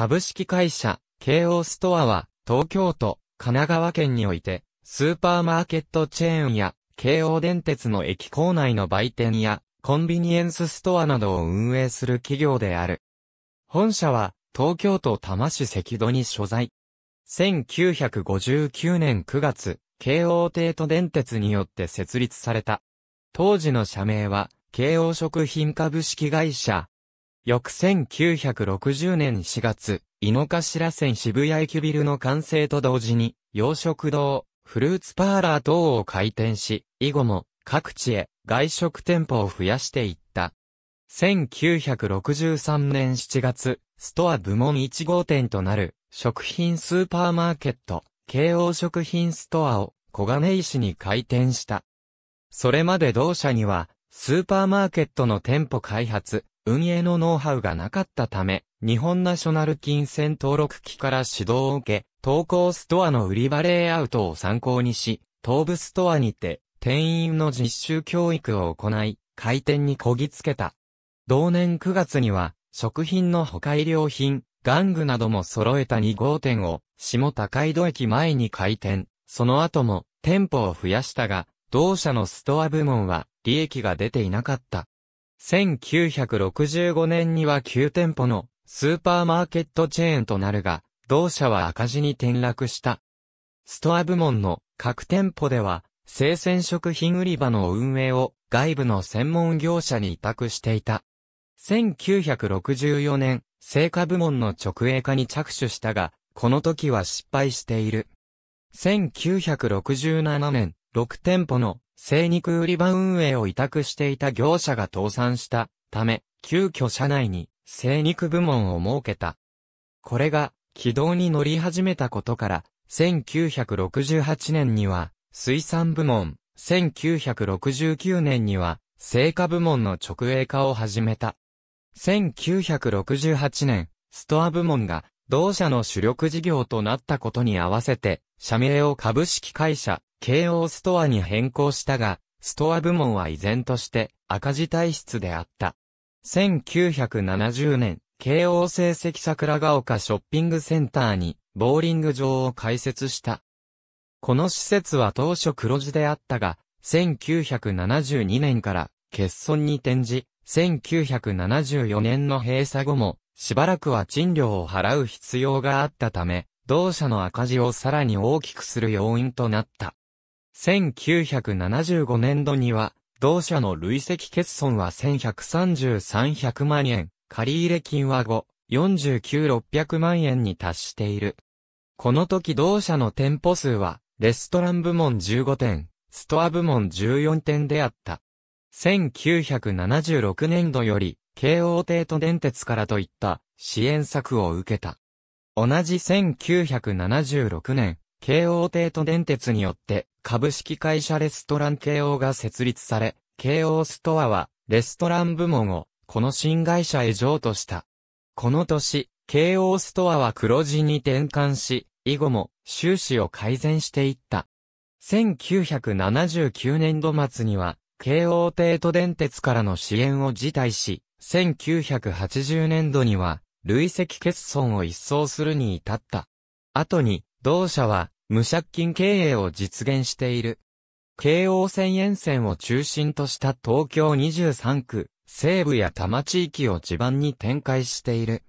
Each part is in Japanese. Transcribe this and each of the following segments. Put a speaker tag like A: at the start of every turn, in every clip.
A: 株式会社、京王ストアは、東京都、神奈川県において、スーパーマーケットチェーンや、京王電鉄の駅構内の売店や、コンビニエンスストアなどを運営する企業である。本社は、東京都多摩市関戸に所在。1959年9月、京王帝都電鉄によって設立された。当時の社名は、京王食品株式会社、翌1960年4月、井の頭線渋谷駅ビルの完成と同時に、洋食堂、フルーツパーラー等を開店し、以後も各地へ外食店舗を増やしていった。1963年7月、ストア部門1号店となる食品スーパーマーケット、慶応食品ストアを小金井市に開店した。それまで同社には、スーパーマーケットの店舗開発、運営のノウハウがなかったため、日本ナショナル金銭登録機から指導を受け、投稿ストアの売り場レイアウトを参考にし、東部ストアにて、店員の実習教育を行い、開店にこぎつけた。同年9月には、食品の保改料品、玩具なども揃えた2号店を、下高井戸駅前に開店。その後も、店舗を増やしたが、同社のストア部門は、利益が出ていなかった。1965年には9店舗のスーパーマーケットチェーンとなるが、同社は赤字に転落した。ストア部門の各店舗では、生鮮食品売り場の運営を外部の専門業者に委託していた。1964年、成果部門の直営化に着手したが、この時は失敗している。1967年、6店舗の生肉売り場運営を委託していた業者が倒産したため、急遽社内に生肉部門を設けた。これが軌道に乗り始めたことから、1968年には水産部門、1969年には成果部門の直営化を始めた。1968年、ストア部門が同社の主力事業となったことに合わせて、社名を株式会社、京王ストアに変更したが、ストア部門は依然として赤字体質であった。1970年、京王成績桜ヶ丘ショッピングセンターにボーリング場を開設した。この施設は当初黒字であったが、1972年から欠損に転じ、1974年の閉鎖後も、しばらくは賃料を払う必要があったため、同社の赤字をさらに大きくする要因となった。1975年度には、同社の累積欠損は113300万円、借入金は5、49600万円に達している。この時同社の店舗数は、レストラン部門15店、ストア部門14店であった。1976年度より、京王帝都電鉄からといった支援策を受けた。同じ1976年、京王帝都電鉄によって株式会社レストラン京王が設立され、京王ストアはレストラン部門をこの新会社へ譲渡した。この年、京王ストアは黒字に転換し、以後も収支を改善していった。1979年度末には、京王帝都電鉄からの支援を辞退し、1980年度には、累積欠損を一掃するに至った。後に、同社は、無借金経営を実現している。京王線沿線を中心とした東京23区、西部や多摩地域を地盤に展開している。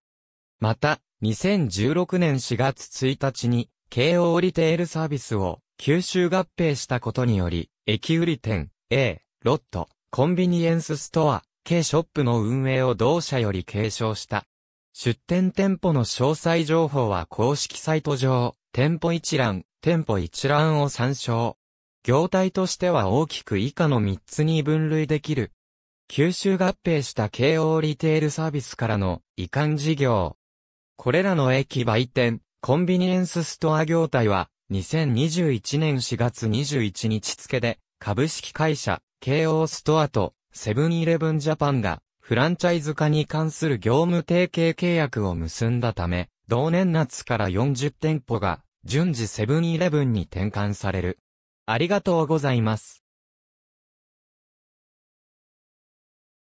A: また、2016年4月1日に、京王リテールサービスを吸収合併したことにより、駅売り店、A、ロット、コンビニエンスストア、K ショップの運営を同社より継承した。出店店舗の詳細情報は公式サイト上、店舗一覧、店舗一覧を参照。業態としては大きく以下の3つに分類できる。吸収合併した京王リテールサービスからの移管事業。これらの駅売店、コンビニエンスストア業態は、2021年4月21日付で、株式会社、京王ストアと、セブンイレブンジャパンが、フランチャイズ化に関する業務提携契約を結んだため、同年夏から40店舗が順次セブンイレブンに転換される。ありがとうございます。